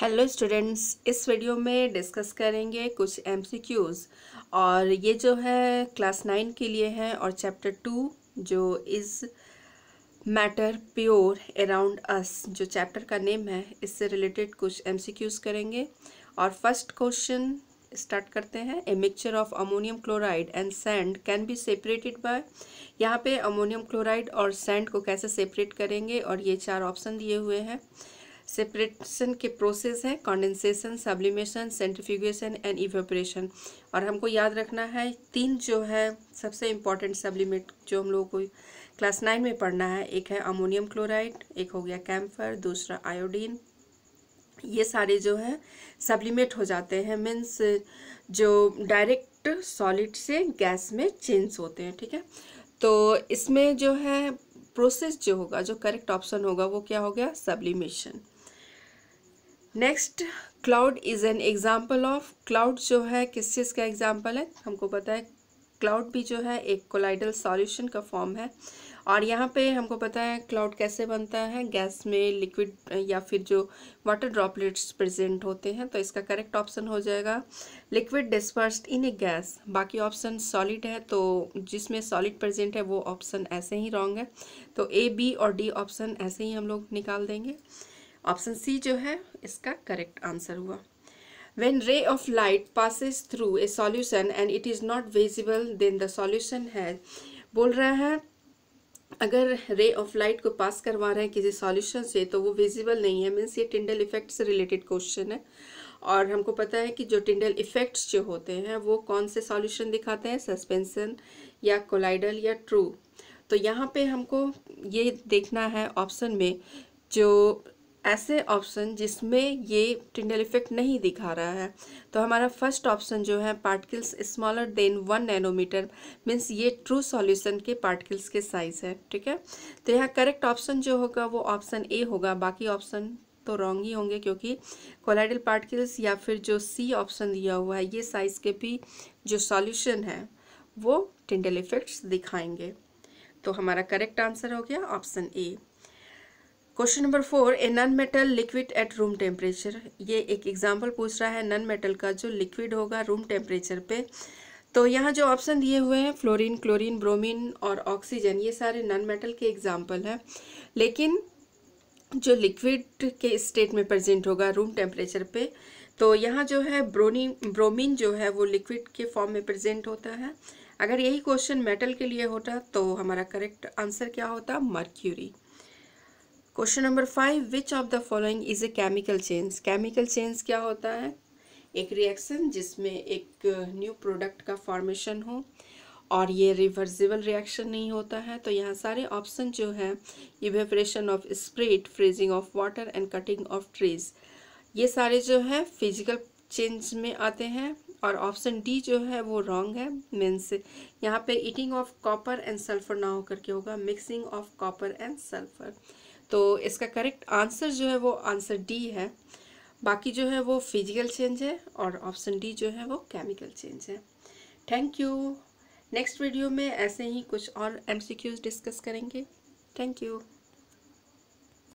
hello students इस video में discuss करेंगे कुछ एमसीक्यूज़ और ये जो है क्लास नाइन के लिए है और चैप्टर टू जो is matter pure around us जो चैप्टर का नेम है इससे रिलेटेड कुछ एमसीक्यूज़ करेंगे और फर्स्ट क्वेश्चन स्टार्ट करते हैं a mixture of ammonium chloride and sand can be separated by यहाँ पे अमोनियम क्लोराइड और सैंड को कैसे सेपरेट करेंगे और ये चार ऑप्शन दिए हुए हैं सेपरेशन के प्रोसेस हैं condensation sublimation centrifugation and evaporation और हमको याद रखना है तीन जो है सबसे इम्पॉर्टेंट सब्लिमेट जो हम लोगों को क्लास नाइन में पढ़ना है एक है अमोनियम क्लोराइड एक हो गया कैम्फर दूसरा आयोडीन ये सारे जो है सब्लिमेट हो जाते हैं मीन्स जो डायरेक्ट सॉलिड से गैस में चेंज होते हैं ठीक है तो इसमें जो है प्रोसेस जो होगा जो करेक्ट ऑप्शन होगा वो क्या हो गया sublimation next cloud is an example of cloud जो है किस चीज़ का एग्ज़ाम्पल है हमको पता है क्लाउड भी जो है एक कोलाइडल सॉल्यूशन का फॉर्म है और यहाँ पे हमको पता है क्लाउड कैसे बनता है गैस में लिक्विड या फिर जो वाटर ड्रॉपलेट्स प्रेजेंट होते हैं तो इसका करेक्ट ऑप्शन हो जाएगा liquid dispersed in a gas बाकी ऑप्शन सॉलिड है तो जिसमें सॉलिड प्रेजेंट है वो ऑप्शन ऐसे ही रॉन्ग है तो ए बी और डी ऑप्शन ऐसे ही हम लोग निकाल देंगे ऑप्शन सी जो है इसका करेक्ट आंसर हुआ when ray of light passes through a solution and it is not visible then the solution है बोल रहा है अगर रे ऑफ लाइट को पास करवा रहे हैं किसी सॉल्यूशन से तो वो विजिबल नहीं है मीन्स ये टिंडल इफेक्ट से रिलेटेड क्वेश्चन है और हमको पता है कि जो टिंडल इफेक्ट्स जो होते हैं वो कौन से सॉल्यूशन दिखाते हैं सस्पेंसन या कोलाइडल या ट्रू तो यहाँ पे हमको ये देखना है ऑप्शन में जो ऐसे ऑप्शन जिसमें ये टिंडल इफेक्ट नहीं दिखा रहा है तो हमारा फर्स्ट ऑप्शन जो है particles smaller than one nanometer means ये ट्रू सॉल्यूशन के पार्टिकल्स के साइज़ है ठीक है तो यहाँ करेक्ट ऑप्शन जो होगा वो ऑप्शन ए होगा बाकी ऑप्शन तो रॉन्ग ही होंगे क्योंकि कोलाइडल पार्टिकल्स या फिर जो सी ऑप्शन दिया हुआ है ये साइज़ के भी जो सॉल्यूशन है वो टिंडल इफेक्ट्स दिखाएंगे तो हमारा करेक्ट आंसर हो गया option A question number four a non metal liquid at room temperature ये एक एग्जाम्पल पूछ रहा है नन मेटल का जो लिक्विड होगा रूम टेम्परेचर पे तो यहाँ जो ऑप्शन दिए हुए हैं फ्लोरीन क्लोरीन ब्रोमीन और ऑक्सीजन ये सारे नन मेटल के एग्जाम्पल हैं लेकिन जो लिक्विड के स्टेट में प्रजेंट होगा रूम टेम्परेचर पे तो यहाँ जो है ब्रोनी ब्रोमीन जो है वो लिक्विड के फॉर्म में प्रजेंट होता है अगर यही क्वेश्चन मेटल के लिए होता तो हमारा करेक्ट आंसर क्या होता mercury question number five which of the following is a chemical change chemical change क्या होता है एक रिएक्शन जिसमें एक न्यू uh, प्रोडक्ट का फॉर्मेशन हो और ये रिवर्सिबल रिएक्शन नहीं होता है तो यहाँ सारे ऑप्शन जो है evaporation of spirit freezing of water and cutting of trees ये सारे जो है फिजिकल चेंज में आते हैं और ऑप्शन डी जो है वो रॉन्ग है मीन्स यहाँ पे heating of copper and sulphur ना होकर के होगा mixing of copper and sulphur तो इसका करेक्ट आंसर जो है वो आंसर डी है बाकी जो है वो फिजिकल चेंज है और ऑप्शन डी जो है वो केमिकल चेंज है थैंक यू नेक्स्ट वीडियो में ऐसे ही कुछ और एमसीक्यूज डिस्कस करेंगे थैंक यू